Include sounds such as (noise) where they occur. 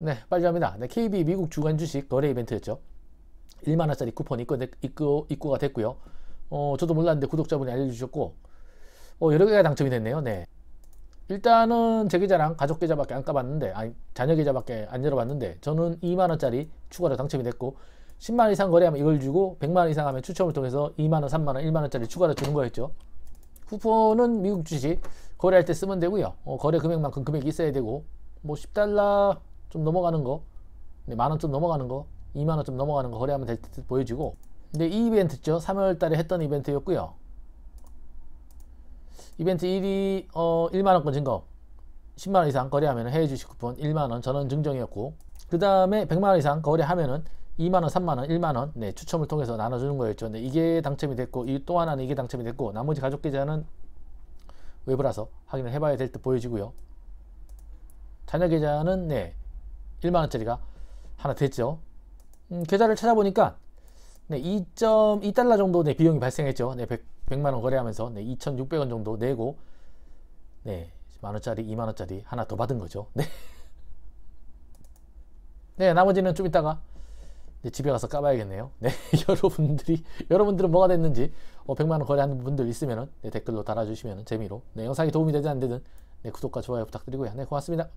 네, 빨리 갑니다. 네, KB 미국 주간 주식 거래 이벤트였죠. 1만원짜리 쿠폰이 입고, 입고, 입고가 됐고요. 어, 저도 몰랐는데 구독자분이 알려주셨고, 어, 여러 개가 당첨이 됐네요. 네. 일단은 제 계좌랑 가족 계좌밖에 안 까봤는데, 아니, 자녀 계좌밖에 안 열어봤는데, 저는 2만원짜리 추가로 당첨이 됐고, 10만원 이상 거래하면 이걸 주고, 100만원 이상 하면 추첨을 통해서 2만원, 3만원, 1만원짜리 추가로 주는 거였죠. 쿠폰은 미국 주식, 거래할 때 쓰면 되고요. 어, 거래 금액만큼 금액이 있어야 되고, 뭐 10달러, 좀 넘어가는 거, 네, 만원 좀 넘어가는 거, 2만 원 좀 넘어가는 거 거래하면 될 듯 보여지고 근데 이 이벤트죠. 3월 달에 했던 이벤트였고요. 이벤트 1위 어, 1만 원권 증거 10만 원 이상 거래하면 해외 주식 쿠폰 1만 원 전원 증정이었고 그 다음에 100만 원 이상 거래하면은 2만 원, 3만 원, 1만 원 네, 추첨을 통해서 나눠주는 거였죠. 근데 이게 당첨이 됐고 이또 하나는 이게 당첨이 됐고 나머지 가족 계좌는 외부라서 확인을 해봐야 될 듯 보여지고요. 자녀 계좌는 네 1만원짜리가 하나 됐죠. 음, 계좌를 찾아보니까 네, 2.2달러 정도 네, 비용이 발생했죠. 네, 100, 만원 거래하면서 네, 2,600원 정도 내고 네, 만원짜리, 2만원짜리 하나 더 받은 거죠. 네. (laughs) 네, 나머지는 좀 이따가 네, 집에 가서 까봐야겠네요. 네, (laughs) 여러분들이 여러분들은 뭐가 됐는지 어, 100만 원 거래하는 분들 있으면은 네, 댓글로 달아주시면 재미로 네, 영상이 도움이 되지 않는 네, 구독과 좋아요 부탁드리고요. 네, 고맙습니다.